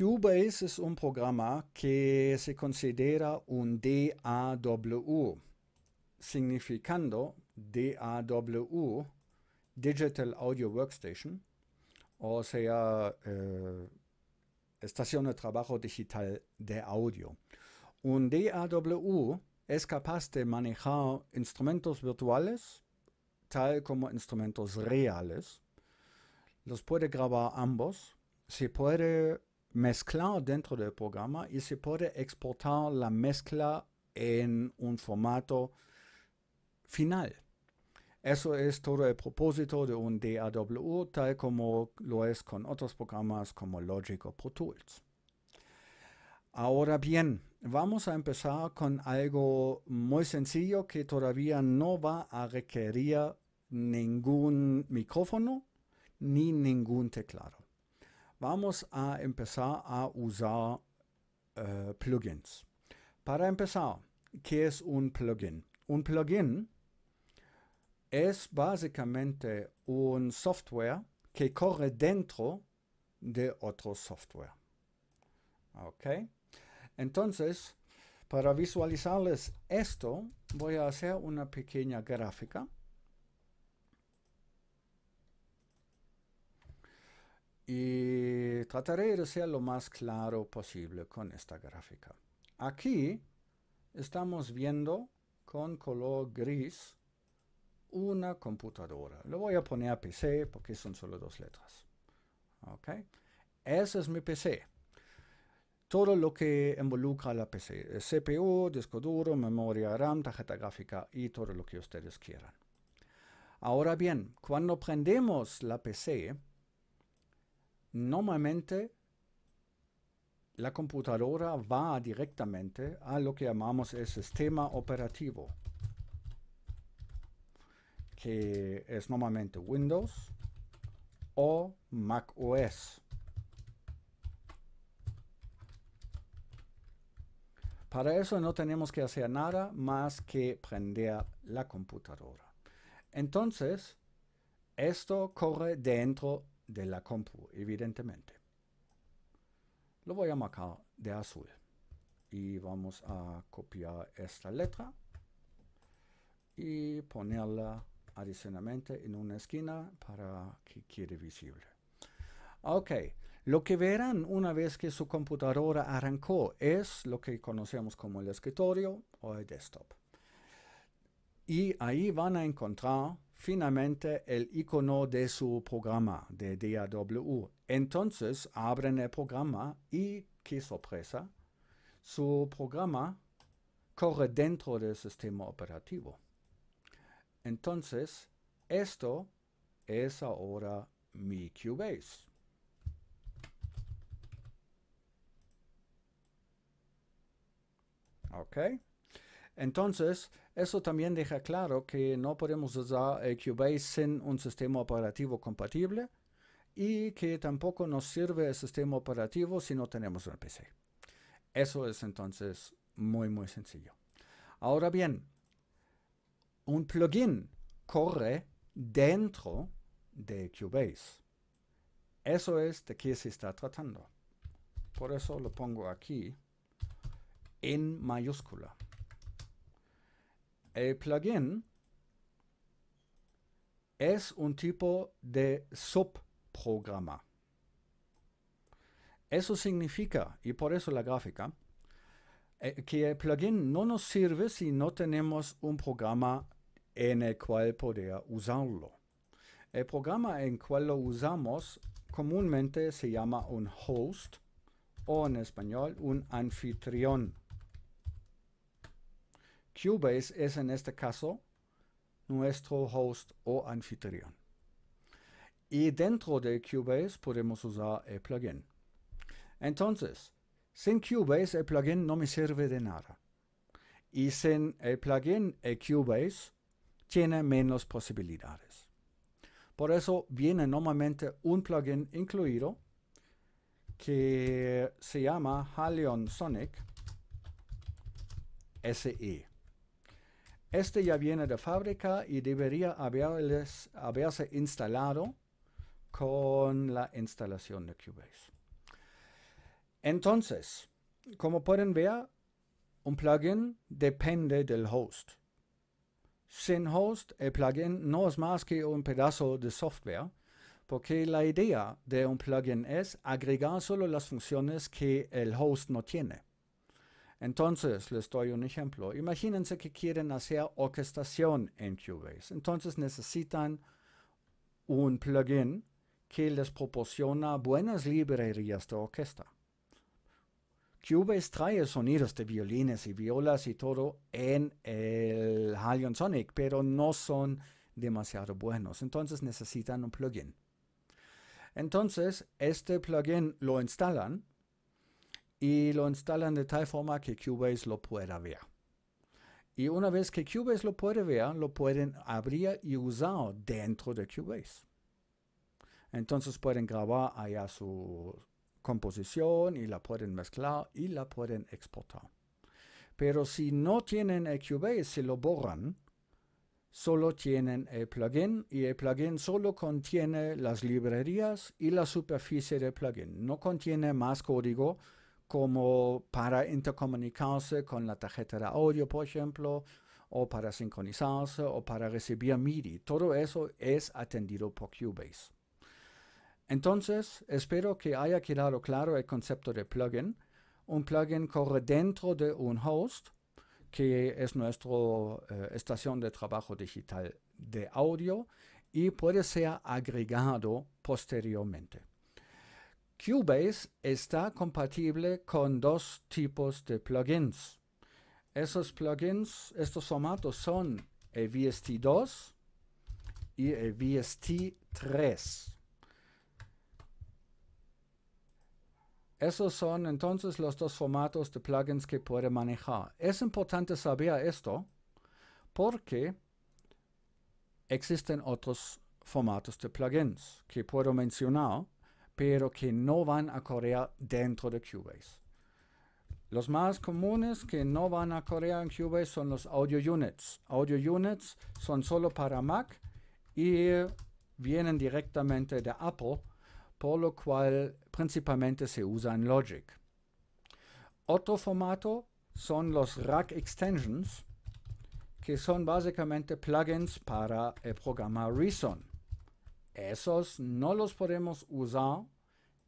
Cubase es un programa que se considera un DAW, significando DAW, Digital Audio Workstation, o sea, eh, estación de trabajo digital de audio. Un DAW es capaz de manejar instrumentos virtuales, tal como instrumentos reales. Los puede grabar ambos. Se puede mezclar dentro del programa y se puede exportar la mezcla en un formato final. Eso es todo el propósito de un DAW, tal como lo es con otros programas como Logic o Pro Tools. Ahora bien, vamos a empezar con algo muy sencillo que todavía no va a requerir ningún micrófono ni ningún teclado vamos a empezar a usar eh, plugins. Para empezar, ¿qué es un plugin? Un plugin es básicamente un software que corre dentro de otro software. ¿Ok? Entonces, para visualizarles esto, voy a hacer una pequeña gráfica. Y trataré de ser lo más claro posible con esta gráfica. Aquí estamos viendo con color gris una computadora. Lo voy a poner a PC porque son solo dos letras. ¿Okay? Ese es mi PC. Todo lo que involucra la PC. CPU, disco duro, memoria RAM, tarjeta gráfica y todo lo que ustedes quieran. Ahora bien, cuando prendemos la PC, Normalmente la computadora va directamente a lo que llamamos el sistema operativo, que es normalmente Windows o Mac OS. Para eso no tenemos que hacer nada más que prender la computadora. Entonces, esto corre dentro de la compu, evidentemente. Lo voy a marcar de azul. Y vamos a copiar esta letra y ponerla adicionalmente en una esquina para que quede visible. Ok, lo que verán una vez que su computadora arrancó es lo que conocemos como el escritorio o el desktop y ahí van a encontrar finalmente el icono de su programa de DAW. Entonces abren el programa y, qué sorpresa, su programa corre dentro del sistema operativo. Entonces, esto es ahora mi Cubase. Okay. Entonces, eso también deja claro que no podemos usar QBase Cubase sin un sistema operativo compatible y que tampoco nos sirve el sistema operativo si no tenemos un PC. Eso es entonces muy muy sencillo. Ahora bien, un plugin corre dentro de Cubase. Eso es de qué se está tratando. Por eso lo pongo aquí en mayúscula. El plugin es un tipo de subprograma. Eso significa, y por eso la gráfica, eh, que el plugin no nos sirve si no tenemos un programa en el cual poder usarlo. El programa en el cual lo usamos comúnmente se llama un host o en español un anfitrión Cubase es en este caso nuestro host o anfitrión. Y dentro de Cubase podemos usar el plugin. Entonces, sin Cubase el plugin no me sirve de nada. Y sin el plugin el Cubase tiene menos posibilidades. Por eso viene normalmente un plugin incluido que se llama Halion Sonic SE. Este ya viene de fábrica y debería haberse instalado con la instalación de Cubase. Entonces, como pueden ver, un plugin depende del host. Sin host, el plugin no es más que un pedazo de software, porque la idea de un plugin es agregar solo las funciones que el host no tiene. Entonces, les doy un ejemplo. Imagínense que quieren hacer orquestación en Cubase. Entonces necesitan un plugin que les proporciona buenas librerías de orquesta. Cubase trae sonidos de violines y violas y todo en el Halion Sonic, pero no son demasiado buenos. Entonces necesitan un plugin. Entonces, este plugin lo instalan y lo instalan de tal forma que Cubase lo pueda ver. Y una vez que Cubase lo puede ver, lo pueden abrir y usar dentro de Cubase. Entonces pueden grabar allá su composición y la pueden mezclar y la pueden exportar. Pero si no tienen el Cubase, si lo borran, solo tienen el plugin y el plugin solo contiene las librerías y la superficie del plugin. No contiene más código como para intercomunicarse con la tarjeta de audio, por ejemplo, o para sincronizarse o para recibir MIDI. Todo eso es atendido por Cubase. Entonces, espero que haya quedado claro el concepto de plugin. Un plugin corre dentro de un host, que es nuestra eh, estación de trabajo digital de audio, y puede ser agregado posteriormente. Cubase está compatible con dos tipos de plugins. Esos plugins, estos formatos son el VST2 y el VST3. Esos son entonces los dos formatos de plugins que puede manejar. Es importante saber esto porque existen otros formatos de plugins que puedo mencionar pero que no van a Corea dentro de Cubase. Los más comunes que no van a Corea en Cubase son los audio units. Audio units son solo para Mac y vienen directamente de Apple, por lo cual principalmente se usan en Logic. Otro formato son los Rack Extensions, que son básicamente plugins para el eh, programa Reason. Esos no los podemos usar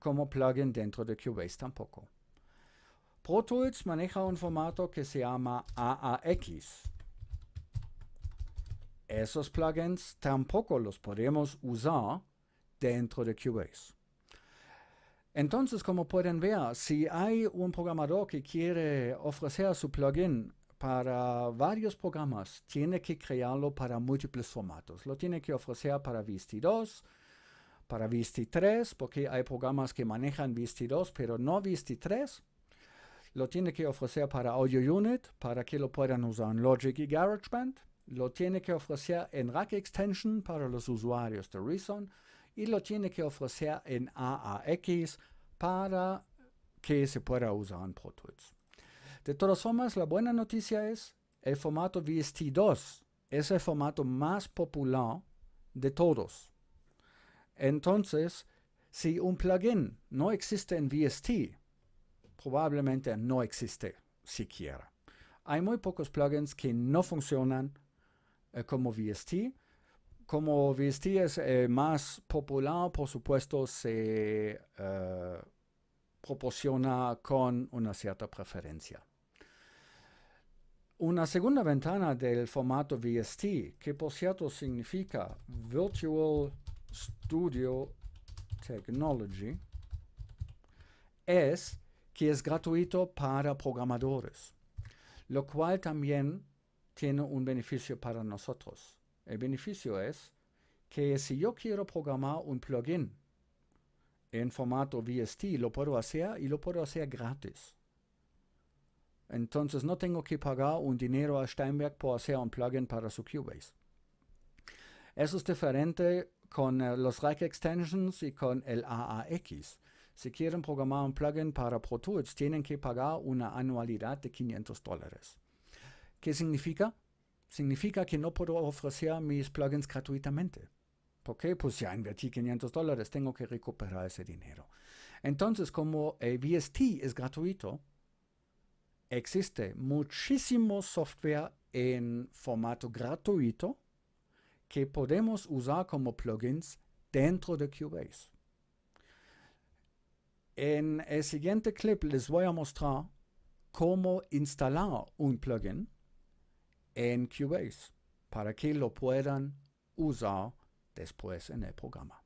como plugin dentro de Cubase tampoco. Pro Tools maneja un formato que se llama AAX. Esos plugins tampoco los podemos usar dentro de Cubase. Entonces, como pueden ver, si hay un programador que quiere ofrecer su plugin para varios programas, tiene que crearlo para múltiples formatos. Lo tiene que ofrecer para VST 2, para VST 3, porque hay programas que manejan VST 2, pero no VST 3. Lo tiene que ofrecer para Audio Unit, para que lo puedan usar en Logic y GarageBand. Lo tiene que ofrecer en Rack Extension para los usuarios de Reason. Y lo tiene que ofrecer en AAX para que se pueda usar en Pro Tools. De todas formas, la buena noticia es el formato VST2. Es el formato más popular de todos. Entonces, si un plugin no existe en VST, probablemente no existe siquiera. Hay muy pocos plugins que no funcionan eh, como VST. Como VST es el eh, más popular, por supuesto, se eh, proporciona con una cierta preferencia una segunda ventana del formato VST, que por cierto significa Virtual Studio Technology, es que es gratuito para programadores, lo cual también tiene un beneficio para nosotros. El beneficio es que si yo quiero programar un plugin en formato VST, lo puedo hacer y lo puedo hacer gratis. Entonces no tengo que pagar un dinero a Steinberg por hacer un plugin para su Cubase. Eso es diferente con eh, los Rack Extensions y con el AAX. Si quieren programar un plugin para Pro Tools, tienen que pagar una anualidad de 500 dólares. ¿Qué significa? Significa que no puedo ofrecer mis plugins gratuitamente. ¿Por qué? Pues ya invertí 500 dólares, tengo que recuperar ese dinero. Entonces, como el eh, VST es gratuito, existe muchísimo software en formato gratuito que podemos usar como plugins dentro de Cubase. En el siguiente clip les voy a mostrar cómo instalar un plugin en Cubase para que lo puedan usar después en el programa.